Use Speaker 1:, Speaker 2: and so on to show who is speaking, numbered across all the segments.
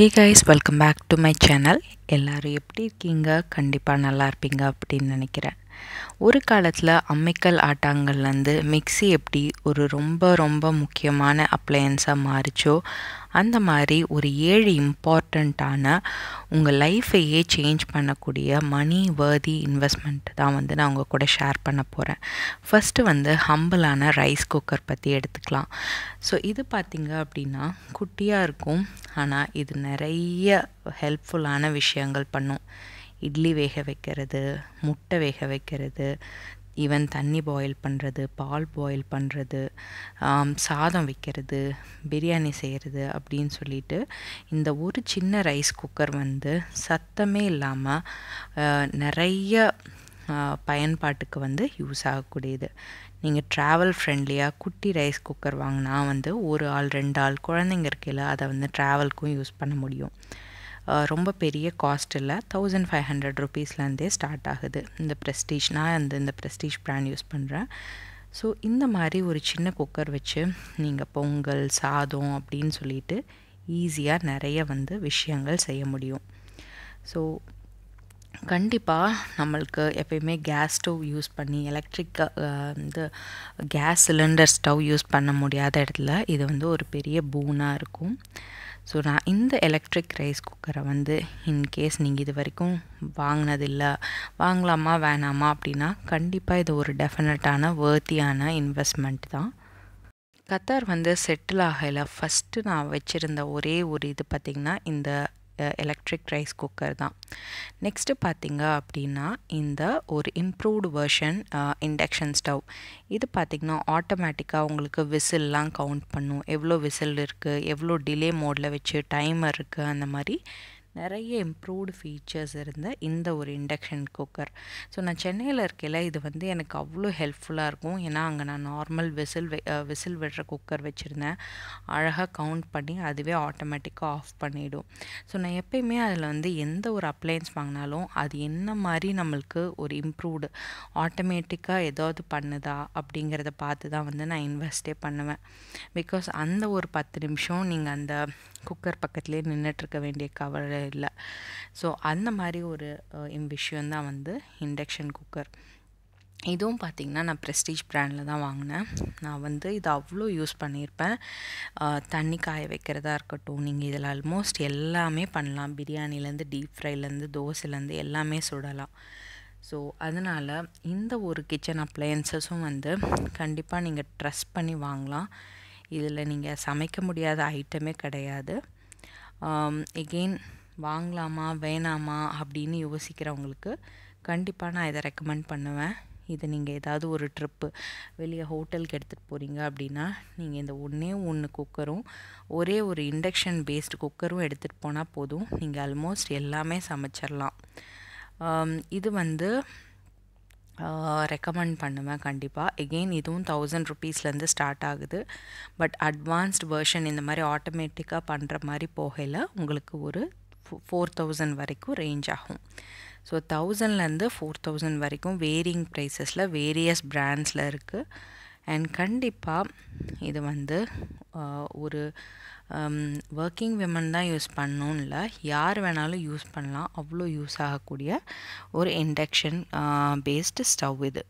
Speaker 1: hey guys welcome back to my channel எல்லோரும் எப்படி இருக்கீங்க கண்டிப்பாக நல்லா இருப்பீங்க அப்படின்னு நினைக்கிறேன் ஒரு காலத்தில் அம்மிக்கல் ஆட்டாங்கள்லேருந்து மிக்சி எப்படி ஒரு ரொம்ப ரொம்ப முக்கியமான அப்ளையன்ஸாக மாறிச்சோ அந்த மாதிரி ஒரு ஏழு இம்பார்ட்டண்ட்டான உங்கள் லைஃப்பையே சேஞ்ச் பண்ணக்கூடிய மணி வேர்தி இன்வெஸ்ட்மெண்ட் தான் வந்து நான் உங்கள் கூட ஷேர் பண்ண போகிறேன் ஃபஸ்ட்டு வந்து ஹம்பிளான ரைஸ் குக்கர் பற்றி எடுத்துக்கலாம் ஸோ இது பார்த்திங்க அப்படின்னா குட்டியாக இருக்கும் ஆனால் இது நிறைய ஹெல்ப்ஃபுல்லான விஷயங்கள் பண்ணும் இட்லி வேக வைக்கிறது முட்டை வேக வைக்கிறது ஈவன் தண்ணி பாயில் பண்ணுறது பால் பாயில் பண்ணுறது சாதம் வைக்கிறது பிரியாணி செய்கிறது அப்படின்னு சொல்லிட்டு இந்த ஒரு சின்ன ரைஸ் குக்கர் வந்து சத்தமே இல்லாமல் நிறைய பயன்பாட்டுக்கு வந்து யூஸ் ஆகக்கூடியது நீங்கள் ட்ராவல் ஃப்ரெண்ட்லியாக குட்டி ரைஸ் குக்கர் வாங்கினா வந்து ஒரு ஆள் ரெண்டு ஆள் குழந்தைங்க இருக்கையில் அதை வந்து ட்ராவல்க்கும் யூஸ் பண்ண முடியும் ரொம்ப பெரிய காஸ்ட் இல்லை தௌசண்ட் ஃபைவ் ஹண்ட்ரட் ருபீஸ்லேருந்தே ஸ்டார்ட் ஆகுது இந்த ப்ரெஸ்டீஜ் நான் அந்த இந்த ப்ரெஸ்டீஜ் ப்ராண்ட் யூஸ் பண்ணுறேன் ஸோ இந்த மாதிரி ஒரு சின்ன குக்கர் வச்சு நீங்கள் பொங்கல் சாதம் அப்படின்னு சொல்லிட்டு ஈஸியாக நிறைய வந்து விஷயங்கள் செய்ய முடியும் ஸோ கண்டிப்பாக நம்மளுக்கு எப்பயுமே கேஸ் ஸ்டவ் யூஸ் பண்ணி எலக்ட்ரிக் வந்து கேஸ் சிலிண்டர் ஸ்டவ் யூஸ் பண்ண முடியாத இடத்துல இது வந்து ஒரு பெரிய பூனாக இருக்கும் ஸோ நான் இந்த எலக்ட்ரிக் ரைஸ் குக்கரை வந்து இன்கேஸ் நீங்கள் இது வரைக்கும் வாங்கினதில்லை வாங்கலாமா வேணாமா அப்படின்னா கண்டிப்பாக இது ஒரு டெஃபினட்டான வேர்த்தியான இன்வெஸ்ட்மெண்ட் தான் கத்தார் வந்து செட்டில் ஆகலை ஃபஸ்ட்டு நான் வச்சுருந்த ஒரே ஒரு இது பார்த்திங்கன்னா இந்த எலக்ட்ரிக் ரைஸ் குக்கர் தான் நெக்ஸ்ட்டு பார்த்திங்க அப்படின்னா இந்த ஒரு இம்ப்ரூவ்டு வெர்ஷன் இண்டக்ஷன் ஸ்டவ் இது பார்த்திங்கன்னா ஆட்டோமேட்டிக்காக உங்களுக்கு விசில்லாம் கவுண்ட் பண்ணும் எவ்வளோ விசில் இருக்குது எவ்வளோ டிலே மோடில் வச்சு டைமர் இருக்குது அந்த மாதிரி நிறைய இம்ப்ரூவ்டு ஃபீச்சர்ஸ் இருந்த இந்த ஒரு இண்டக்ஷன் குக்கர் ஸோ நான் சென்னையில் இருக்கையில் இது வந்து எனக்கு அவ்வளோ ஹெல்ப்ஃபுல்லாக இருக்கும் ஏன்னா அங்கே நான் நார்மல் விசில் விசில் விடுற குக்கர் வச்சுருந்தேன் அழகாக கவுண்ட் பண்ணி அதுவே ஆட்டோமேட்டிக்காக ஆஃப் பண்ணிவிடும் ஸோ நான் எப்பயுமே அதில் வந்து எந்த ஒரு அப்ளையன்ஸ் வாங்கினாலும் அது என்ன மாதிரி நம்மளுக்கு ஒரு இம்ப்ரூவ்டு ஆட்டோமேட்டிக்காக ஏதாவது பண்ணுதா அப்படிங்கிறத பார்த்து தான் வந்து நான் இன்வெஸ்டே பண்ணுவேன் பிகாஸ் அந்த ஒரு பத்து நிமிஷம் நீங்கள் அந்த குக்கர் பக்கத்துலேயே நின்றுட்டுருக்க வேண்டிய கவலை இல்லை ஸோ அந்த மாதிரி ஒரு விஷயந்தான் வந்து இண்டக்ஷன் குக்கர் இதுவும் பார்த்திங்கன்னா நான் ப்ரெஸ்டீஜ் ப்ராண்டில் தான் வாங்கினேன் நான் வந்து இது அவ்வளோ யூஸ் பண்ணியிருப்பேன் தண்ணி காய வைக்கிறதா இருக்கட்டும் நீங்கள் இதில் ஆல்மோஸ்ட் எல்லாமே பண்ணலாம் பிரியாணிலேருந்து டீப் ஃப்ரைலேருந்து தோசைலேருந்து எல்லாமே சுடலாம் ஸோ அதனால் இந்த ஒரு கிச்சன் அப்ளையன்சஸும் வந்து கண்டிப்பாக நீங்கள் ட்ரெஸ் பண்ணி வாங்கலாம் இதில் நீங்கள் சமைக்க முடியாத ஐட்டமே கிடையாது எகெயின் வாங்கலாமா வேணாமா அப்படின்னு யோசிக்கிறவங்களுக்கு கண்டிப்பாக நான் இதை ரெக்கமெண்ட் பண்ணுவேன் இது நீங்கள் ஏதாவது ஒரு ட்ரிப்பு வெளியே ஹோட்டலுக்கு எடுத்துகிட்டு போகிறீங்க அப்படின்னா நீங்கள் இந்த ஒன்றே ஒன்று குக்கரும் ஒரே ஒரு இண்டக்ஷன் பேஸ்டு குக்கரும் எடுத்துகிட்டு போனால் போதும் நீங்கள் ஆல்மோஸ்ட் எல்லாமே சமைச்சிடலாம் இது வந்து ரெக்கமெண்ட் பண்ணுவேன் கண்டிப்பாக எகெயின் இதுவும் தௌசண்ட் ருப்பீஸ்லேருந்து ஸ்டார்ட் ஆகுது பட் அட்வான்ஸ்ட் வேர்ஷன் இந்த மாதிரி ஆட்டோமேட்டிக்காக பண்ணுற மாதிரி போகையில் உங்களுக்கு ஒரு ஃபோர் தௌசண்ட் வரைக்கும் ரேஞ்ச் ஆகும் ஸோ தௌசண்ட்லேருந்து ஃபோர் தௌசண்ட் வரைக்கும் வேரியிங் ப்ரைஸஸில் வேரியஸ் பிராண்ட்ஸில் இருக்குது அண்ட் கண்டிப்பாக இது வந்து ஒரு ஒர்க்கிங் விமன் தான் யூஸ் பண்ணணும்னு இல்லை யார் வேணாலும் யூஸ் பண்ணலாம் அவ்வளோ யூஸ் ஆகக்கூடிய ஒரு இண்டக்ஷன் பேஸ்டு ஸ்டவ் இது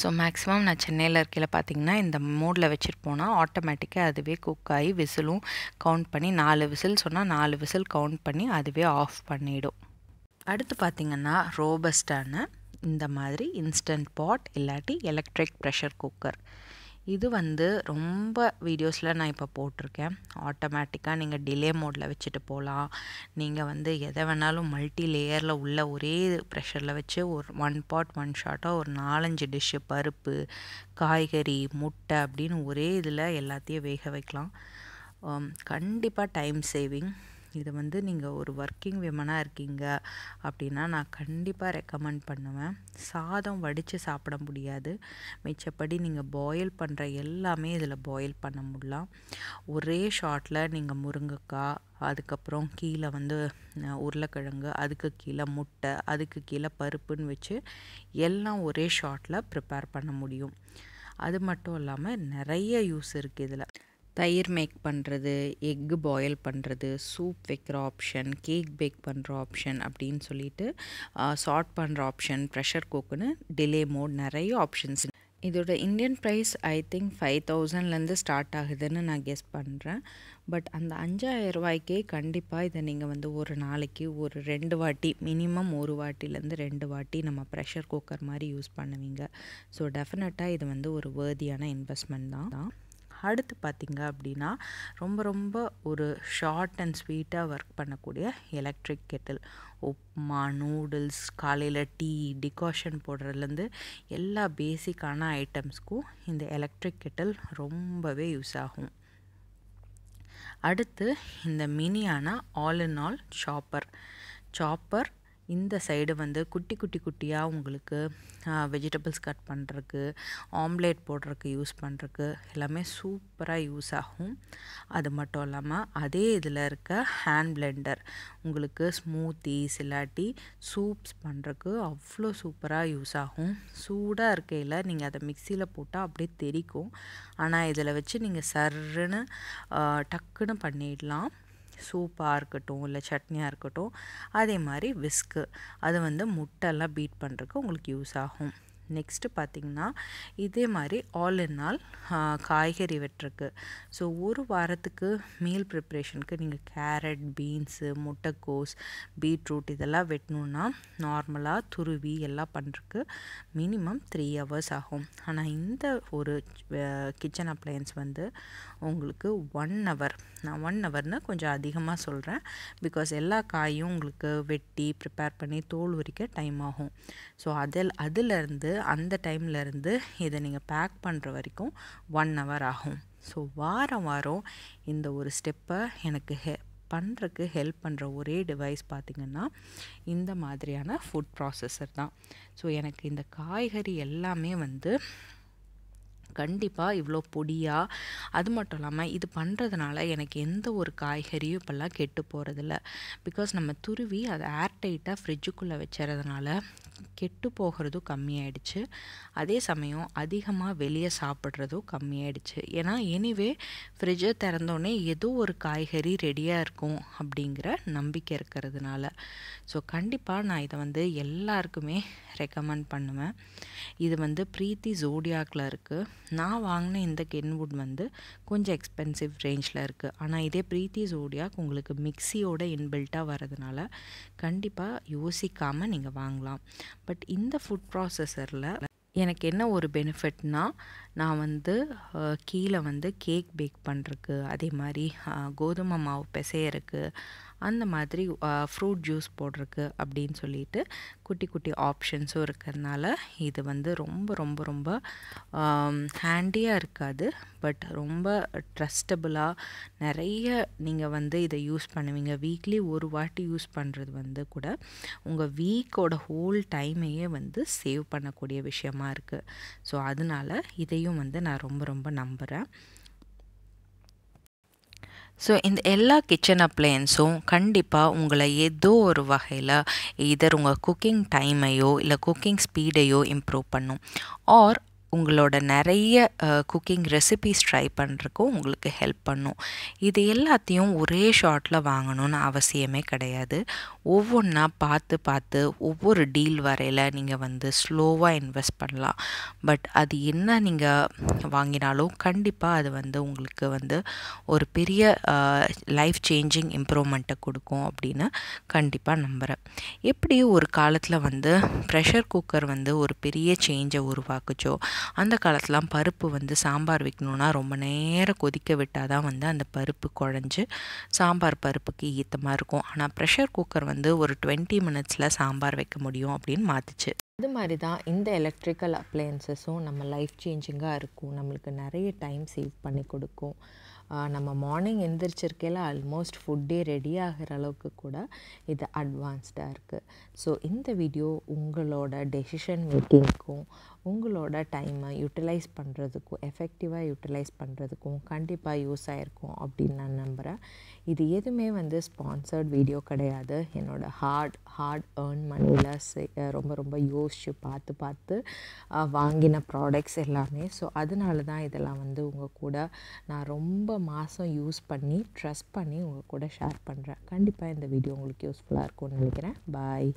Speaker 1: ஸோ மேக்ஸிமம் நான் சென்னையில் இருக்கையில் பார்த்தீங்கன்னா இந்த மூடில் வச்சுட்டு போனால் ஆட்டோமேட்டிக்காக அதுவே குக் ஆகி விசிலும் கவுண்ட் பண்ணி நாலு விசில் சொன்னால் நாலு விசில் கவுண்ட் பண்ணி அதுவே ஆஃப் பண்ணிவிடும் அடுத்து பார்த்திங்கன்னா ரோபஸ்டான இந்த மாதிரி இன்ஸ்டன்ட் பாட் இல்லாட்டி எலக்ட்ரிக் ப்ரெஷர் குக்கர் இது வந்து ரொம்ப வீடியோஸில் நான் இப்போ போட்டிருக்கேன் ஆட்டோமேட்டிக்காக நீங்கள் டிலே மோடில் வச்சுட்டு போகலாம் நீங்கள் வந்து எதை வேணாலும் மல்டி லேயரில் உள்ள ஒரே ப்ரெஷரில் வச்சு ஒரு ஒன் பாட் ஒன் ஷாட்டாக ஒரு நாலஞ்சு டிஷ்ஷு பருப்பு காய்கறி முட்டை அப்படின்னு ஒரே இதில் எல்லாத்தையும் வேக வைக்கலாம் கண்டிப்பாக டைம் சேவிங் இது வந்து நீங்கள் ஒரு ஒர்க்கிங் விமனாக இருக்கீங்க அப்படின்னா நான் கண்டிப்பாக ரெக்கமெண்ட் பண்ணுவேன் சாதம் வடித்து சாப்பிட முடியாது மிச்சப்படி நீங்கள் பாயில் பண்ணுற எல்லாமே இதில் பாயில் பண்ண முடியலாம் ஒரே ஷாட்டில் நீங்கள் முருங்கைக்காய் அதுக்கப்புறம் கீழே வந்து உருளைக்கிழங்கு அதுக்கு கீழே முட்டை அதுக்கு கீழே பருப்புன்னு வச்சு எல்லாம் ஒரே ஷாட்டில் ப்ரிப்பேர் பண்ண முடியும் அது மட்டும் இல்லாமல் நிறைய யூஸ் இருக்குது இதில் தயிர் மேக் பண்ணுறது எக்கு பாயில் பண்ணுறது சூப் வைக்கிற ஆப்ஷன் கேக் பேக் பண்ணுற ஆப்ஷன் அப்படின்னு சொல்லிட்டு சார்ட் பண்ணுற ஆப்ஷன் ப்ரெஷர் குக்குன்னு டிலே மோட் நிறைய ஆப்ஷன்ஸ் இதோட Indian price I think five தௌசண்ட்லேருந்து ஸ்டார்ட் ஆகுதுன்னு நான் கெஸ் பண்ணுறேன் பட் அந்த அஞ்சாயிரம் ரூபாய்க்கே கண்டிப்பாக இதை நீங்கள் வந்து ஒரு நாளைக்கு ஒரு ரெண்டு வாட்டி மினிமம் ஒரு வாட்டிலேருந்து ரெண்டு வாட்டி நம்ம ப்ரெஷர் குக்கர் மாதிரி யூஸ் பண்ணுவீங்க ஸோ டெஃபினட்டாக இது வந்து ஒரு வேர்தியான இன்வெஸ்ட்மெண்ட் தான் அடுத்து பார்த்திங்க அப்படின்னா ரொம்ப ரொம்ப ஒரு ஷார்ட் அண்ட் ஸ்வீட்டாக ஒர்க் பண்ணக்கூடிய எலக்ட்ரிக் கெட்டில் உப்மா நூடுல்ஸ் காலையில் டீ டிகாஷன் போடுறதுலேருந்து எல்லா பேசிக்கான ஐட்டம்ஸ்க்கும் இந்த எலக்ட்ரிக் கெட்டில் ரொம்பவே யூஸ் ஆகும் அடுத்து இந்த மினியான all in all chopper chopper இந்த சைடு வந்து குட்டி குட்டி குட்டியாக உங்களுக்கு வெஜிடபிள்ஸ் கட் பண்ணுறக்கு ஆம்லேட் போடுறக்கு யூஸ் பண்ணுறக்கு எல்லாமே சூப்பராக யூஸ் ஆகும் அது மட்டும் இல்லாமல் அதே இதில் இருக்க ஹேண்ட் பிளெண்டர் உங்களுக்கு ஸ்மூத்தி சிலாட்டி சூப்ஸ் பண்ணுறக்கு அவ்வளோ சூப்பராக யூஸ் ஆகும் சூடாக இருக்கையில் நீங்கள் அதை மிக்சியில் போட்டால் அப்படியே தெரிக்கும் ஆனால் இதில் வச்சு நீங்கள் சர்ன்னு டக்குன்னு பண்ணிடலாம் சூப்பாக இருக்கட்டும் இல்லை சட்னியாக இருக்கட்டும் அதே மாதிரி விஸ்க்கு அது வந்து முட்டைலாம் பீட் பண்ணுறதுக்கு உங்களுக்கு யூஸ் ஆகும் நெக்ஸ்ட்டு பார்த்திங்கன்னா இதே மாதிரி ஆல் இன் ஆல் காய்கறி வெட்டுறக்கு ஸோ ஒரு வாரத்துக்கு மீல் ப்ரிப்ரேஷனுக்கு நீங்கள் கேரட் பீன்ஸு முட்டைக்கோஸ் பீட்ரூட் இதெல்லாம் வெட்டணுன்னா நார்மலாக துருவி எல்லாம் பண்ணுறக்கு மினிமம் த்ரீ ஹவர்ஸ் ஆகும் ஆனால் இந்த ஒரு கிச்சன் அப்ளையன்ஸ் வந்து உங்களுக்கு ஒன் ஹவர் நான் ஒன் ஹவர்னு கொஞ்சம் அதிகமாக சொல்கிறேன் பிகாஸ் எல்லா காயும் உங்களுக்கு வெட்டி ப்ரிப்பேர் பண்ணி தோல் உரிக்க டைம் ஆகும் ஸோ அதில் அதிலிருந்து அந்த டைம்லேருந்து இதை நீங்கள் பேக் பண்ணுற வரைக்கும் ஒன் ஹவர் ஆகும் ஸோ வாரம் வாரம் இந்த ஒரு ஸ்டெப்பை எனக்கு ஹெ பண்ணுறக்கு ஹெல்ப் பண்ணுற ஒரே டிவைஸ் பார்த்திங்கன்னா இந்த மாதிரியான ஃபுட் ப்ராசஸர் தான் ஸோ எனக்கு இந்த காய்கறி எல்லாமே வந்து கண்டிப்பாக இவ்வளோ பொடியாக அது மட்டும் இல்லாமல் இது பண்ணுறதுனால எனக்கு எந்த ஒரு காய்கறியும் இப்போல்லாம் கெட்டு போகிறதில்ல பிகாஸ் நம்ம துருவி அதை ஏர் டைட்டாக ஃப்ரிட்ஜுக்குள்ளே வச்சுறதுனால கெட்டு போகிறதும் கம்மியாயிடுச்சு அதே சமயம் அதிகமாக வெளியே சாப்பிட்றதும் கம்மியாயிடுச்சு ஏன்னா எனிவே ஃப்ரிட்ஜை திறந்தோடனே ஏதோ ஒரு காய்கறி ரெடியாக இருக்கும் அப்படிங்கிற நம்பிக்கை இருக்கிறதுனால ஸோ கண்டிப்பாக நான் இதை வந்து எல்லாருக்குமே ரெக்கமெண்ட் பண்ணுவேன் இது வந்து ப்ரீத்தி ஜோடியாக்கில் இருக்குது நான் வாங்கின இந்த கென்வுட் வந்து கொஞ்சம் எக்ஸ்பென்சிவ் ரேஞ்சில் இருக்குது ஆனால் இதே ப்ரீத்தி ஜோடியாக் உங்களுக்கு மிக்சியோட இன்பில்ட்டாக வரதுனால கண்டிப்பாக யோசிக்காமல் நீங்கள் வாங்கலாம் பட் இந்த ஃபுட் ப்ராசஸரில் எனக்கு என்ன ஒரு பெனிஃபிட்னால் நான் வந்து கீழே வந்து கேக் பேக் பண்ணுறக்கு அதே மாதிரி கோதுமை மாவு பிசையறக்கு அந்த மாதிரி ஃப்ரூட் ஜூஸ் போடுறதுக்கு அப்படின்னு சொல்லிட்டு குட்டி குட்டி ஆப்ஷன்ஸும் இருக்கிறதுனால இது வந்து ரொம்ப ரொம்ப ரொம்ப ஹேண்டியாக இருக்காது பட் ரொம்ப ட்ரஸ்டபுளாக நிறைய நீங்கள் வந்து இதை யூஸ் பண்ணுவீங்க வீக்லி ஒரு வாட்டி யூஸ் பண்ணுறது வந்து கூட உங்கள் வீக்கோட ஹோல் டைமையே வந்து சேவ் பண்ணக்கூடிய விஷயமா இருக்குது ஸோ அதனால் இதையும் வந்து நான் ரொம்ப ரொம்ப நம்புகிறேன் ஸோ இந்த எல்லா கிச்சன் அப்ளையன்ஸும் கண்டிப்பாக உங்களை ஏதோ ஒரு வகையில் இதர் உங்கள் குக்கிங் டைமையோ இல்லை குக்கிங் ஸ்பீடையோ இம்ப்ரூவ் பண்ணும் ஆர் உங்களோட நிறைய குக்கிங் ரெசிபிஸ் ட்ரை பண்ணுறக்கும் உங்களுக்கு ஹெல்ப் பண்ணும் இது எல்லாத்தையும் ஒரே ஷார்ட்டில் வாங்கணும்னு அவசியமே கிடையாது ஒவ்வொன்றா பார்த்து பார்த்து ஒவ்வொரு டீல் வரையில் நீங்கள் வந்து ஸ்லோவாக இன்வெஸ்ட் பண்ணலாம் பட் அது என்ன நீங்கள் வாங்கினாலும் கண்டிப்பாக அது வந்து உங்களுக்கு வந்து ஒரு பெரிய லைஃப் சேஞ்சிங் இம்ப்ரூவ்மெண்ட்டை கொடுக்கும் அப்படின்னு கண்டிப்பாக நம்புகிறேன் எப்படி ஒரு காலத்தில் வந்து ப்ரெஷர் குக்கர் வந்து ஒரு பெரிய சேஞ்சை உருவாக்குச்சோ அந்த காலத்துலாம் பருப்பு வந்து சாம்பார் வைக்கணுன்னா ரொம்ப நேரம் கொதிக்க விட்டால் தான் வந்து அந்த பருப்பு குழஞ்சி சாம்பார் பருப்புக்கு ஈத்தமாக இருக்கும் ஆனால் ப்ரெஷர் குக்கர் வந்து ஒரு டுவெண்ட்டி மினிட்ஸில் சாம்பார் வைக்க முடியும் அப்படின்னு மாற்றிச்சு அது மாதிரி தான் இந்த எலக்ட்ரிக்கல் அப்ளையன்சஸும் நம்ம லைஃப் சேஞ்சிங்காக இருக்கும் நம்மளுக்கு நிறைய டைம் சேவ் பண்ணி கொடுக்கும் நம்ம மார்னிங் எந்திரிச்சிருக்கையில் ஆல்மோஸ்ட் ஃபுட்டே ரெடி ஆகிற அளவுக்கு கூட இது அட்வான்ஸ்டாக இருக்குது ஸோ இந்த வீடியோ உங்களோட டெசிஷன் மேக்கிங்க்கும் உங்களோட டைமை யூட்டிலைஸ் பண்ணுறதுக்கும் எஃபெக்டிவாக யூட்டிலைஸ் பண்ணுறதுக்கும் கண்டிப்பாக யூஸ் ஆகிருக்கும் அப்படின்னு நான் நம்புகிறேன் இது எதுவுமே வந்து ஸ்பான்சர்ட் வீடியோ கிடையாது என்னோடய ஹார்ட் ஹார்ட் ஏர்ன் மணியில் ரொம்ப ரொம்ப யோசித்து பார்த்து பார்த்து வாங்கின ப்ராடக்ட்ஸ் எல்லாமே ஸோ அதனால தான் இதெல்லாம் வந்து உங்கள் கூட நான் ரொம்ப மாதம் யூஸ் பண்ணி ட்ரஸ்ட் பண்ணி உங்கள் கூட ஷேர் பண்ணுறேன் கண்டிப்பாக இந்த வீடியோ உங்களுக்கு யூஸ்ஃபுல்லாக இருக்கும்னு நினைக்கிறேன் பாய்